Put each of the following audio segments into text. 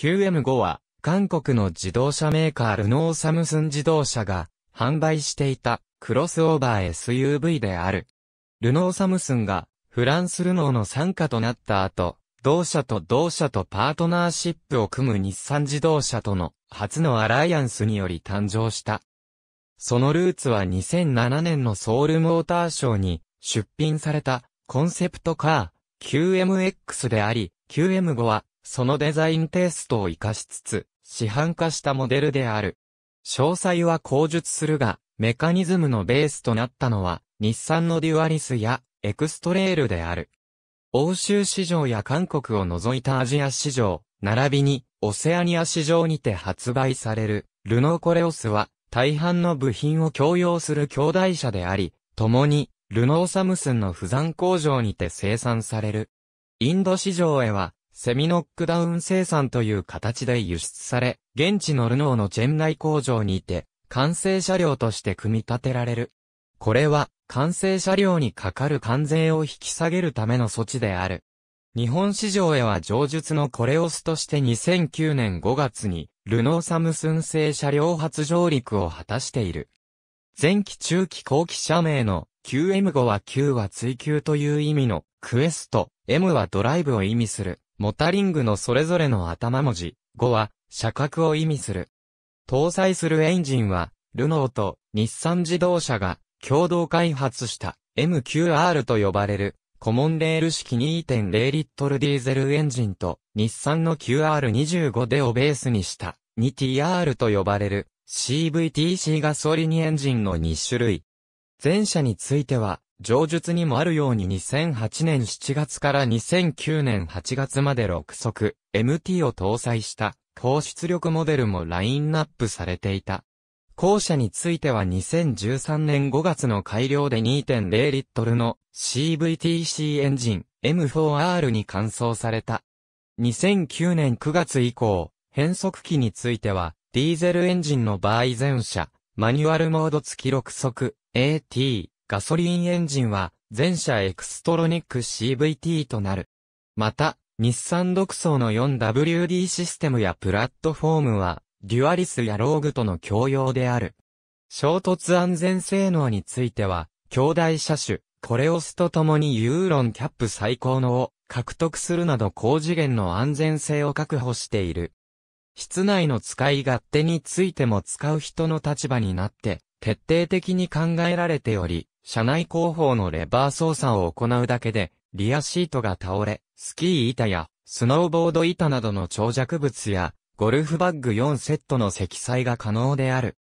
QM5 は、韓国の自動車メーカールノーサムスン自動車が販売していたクロスオーバー SUV である。ルノーサムスンがフランスルノーの参加となった後、同社と同社とパートナーシップを組む日産自動車との初のアライアンスにより誕生した。そのルーツは2007年のソウルモーターショーに出品されたコンセプトカー QMX であり、QM5 はそのデザインテイストを活かしつつ、市販化したモデルである。詳細は口述するが、メカニズムのベースとなったのは、日産のデュアリスや、エクストレールである。欧州市場や韓国を除いたアジア市場、並びに、オセアニア市場にて発売される、ルノーコレオスは、大半の部品を共用する兄弟車であり、共に、ルノーサムスンの不山工場にて生産される。インド市場へは、セミノックダウン生産という形で輸出され、現地のルノーのチェン内工場にて、完成車両として組み立てられる。これは、完成車両にかかる関税を引き下げるための措置である。日本市場へは上述のコレオスとして2009年5月に、ルノーサムスン製車両初上陸を果たしている。前期中期後期車名の QM5 は Q は追求という意味のクエスト、M はドライブを意味する。モタリングのそれぞれの頭文字、語は、車格を意味する。搭載するエンジンは、ルノーと日産自動車が共同開発した MQR と呼ばれるコモンレール式2.0リットルディーゼルエンジンと日産の QR25 でをベースにした 2TR と呼ばれる CVTC ガソリンエンジンの2種類。前者については上述にもあるように2008年7月から2009年8月まで6速 MT を搭載した高出力モデルもラインナップされていた。後者については2013年5月の改良で2.0リットルの CVTC エンジン M4R に換装された。2009年9月以降、変速機についてはディーゼルエンジンの場合前者、マニュアルモード付き6速 AT ガソリンエンジンは、全車エクストロニック CVT となる。また、日産独走の 4WD システムやプラットフォームは、デュアリスやローグとの共用である。衝突安全性能については、兄弟車種、コレオスと共にユーロンキャップ最高のを獲得するなど高次元の安全性を確保している。室内の使い勝手についても使う人の立場になって、徹底的に考えられており、車内後方のレバー操作を行うだけで、リアシートが倒れ、スキー板や、スノーボード板などの長尺物や、ゴルフバッグ4セットの積載が可能である。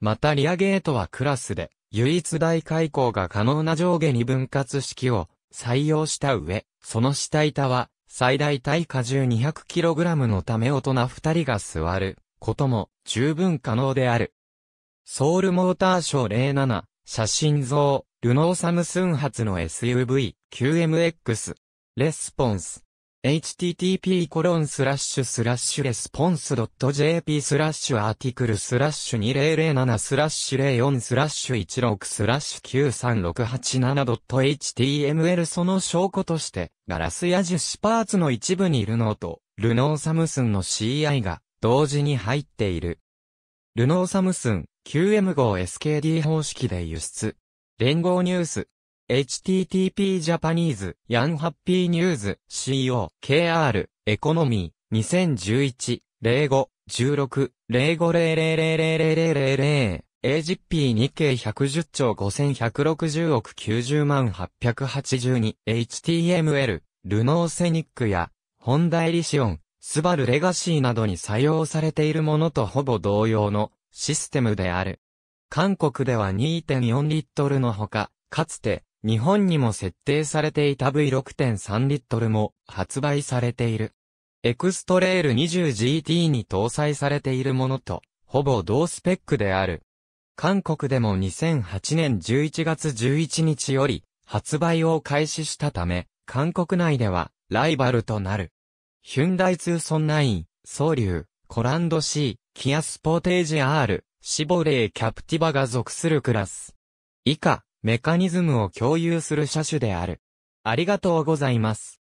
またリアゲートはクラスで、唯一大開口が可能な上下に分割式を採用した上、その下板は、最大体荷重 200kg のため大人2人が座ることも十分可能である。ソウルモーターショー写真像、ルノーサムスン発の SUV、QMX。レスポンス。http コロンスラッシュスラッシュレスポンス .jp スラッシュアーティクルスラッシュ2007スラッシュ04スラッシュ16スラッシュ 93687.html その証拠として、ガラスや樹脂パーツの一部にルノーと、ルノーサムスンの CI が同時に入っている。ルノーサムスン、QM 号 SKD 方式で輸出。連合ニュース。http ジャパニーズ、ヤンハッピーニュー y co kr エコノミー2011 05 16 0500000000 AGP 日経110兆5160億90万 882HTML ルノーセニックやホンダエリシオンスバルレガシーなどに採用されているものとほぼ同様のシステムである。韓国では2.4リットルのほか、かつて日本にも設定されていた V6.3 リットルも発売されている。エクストレール 20GT に搭載されているものと、ほぼ同スペックである。韓国でも2008年11月11日より発売を開始したため、韓国内ではライバルとなる。ヒュンダイツーソンナイン、ュー。コランド C、キアスポーテージ R、シボレーキャプティバが属するクラス。以下、メカニズムを共有する車種である。ありがとうございます。